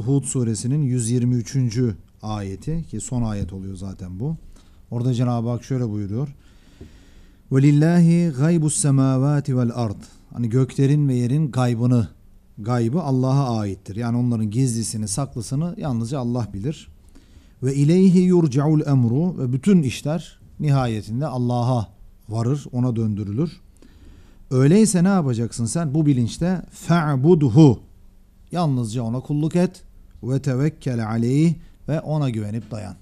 Hud suresinin 123. ayeti ki son ayet oluyor zaten bu. Orada Cenab-ı Hak şöyle buyuruyor. Velillahi gaybus semavati vel ard. Hani göklerin ve yerin gaybını, gaybı Allah'a aittir. Yani onların gizlisini, saklısını yalnızca Allah bilir. Ve ileyhi yurcaul emru ve bütün işler nihayetinde Allah'a varır, ona döndürülür. Öyleyse ne yapacaksın sen? Bu bilinçte fe'budhu. Yalnızca ona kulluk et ve tevekkele aleyh ve ona güvenip dayan.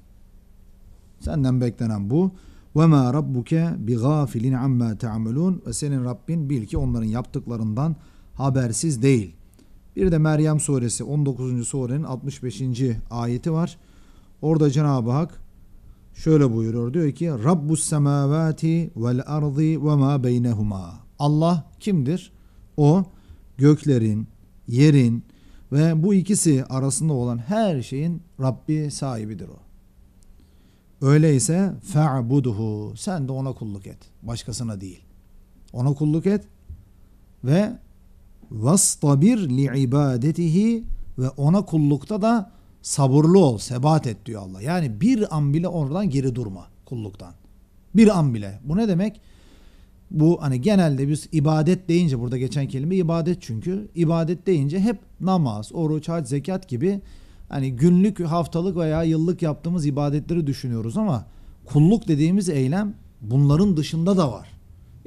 Senden beklenen bu. Ve ma rabbuke bi gafilin amma ta'malun ve senin Rabbin bil ki onların yaptıklarından habersiz değil. Bir de Meryem suresi 19. surenin 65. ayeti var. Orada Cenab-ı Hak şöyle buyuruyor. Diyor ki Rabbus semavati vel ardi ve ma beynehuma. Allah kimdir? O göklerin, yerin, ve bu ikisi arasında olan her şeyin Rabbi sahibidir o. Öyleyse fe'buduhu sen de ona kulluk et. Başkasına değil. Ona kulluk et ve vastabir li ibadetihi ve ona kullukta da sabırlı ol, sebat et diyor Allah. Yani bir an bile oradan geri durma kulluktan. Bir an bile. Bu ne demek? bu hani genelde biz ibadet deyince burada geçen kelime ibadet çünkü ibadet deyince hep namaz, oruç, hac, zekat gibi hani günlük, haftalık veya yıllık yaptığımız ibadetleri düşünüyoruz ama kulluk dediğimiz eylem bunların dışında da var.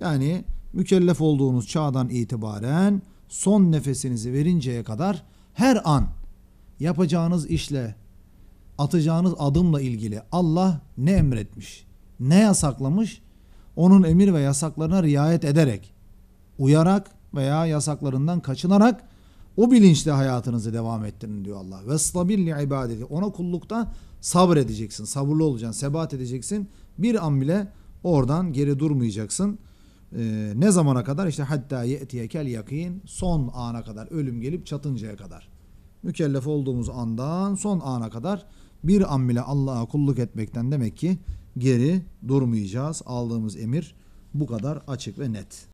Yani mükellef olduğunuz çağdan itibaren son nefesinizi verinceye kadar her an yapacağınız işle, atacağınız adımla ilgili Allah ne emretmiş, ne yasaklamış onun emir ve yasaklarına riayet ederek, uyarak veya yasaklarından kaçınarak o bilinçle hayatınızı devam ettirin diyor Allah. Ve sabirli ibadeti. Ona kullukta sabredeceksin, sabırlı olacaksın, sebat edeceksin. Bir an bile oradan geri durmayacaksın. Ee, ne zamana kadar? işte hatta ye'tiyekel yakin son ana kadar ölüm gelip çatıncaya kadar. Mükellef olduğumuz andan son ana kadar bir an bile Allah'a kulluk etmekten demek ki geri durmayacağız. Aldığımız emir bu kadar açık ve net.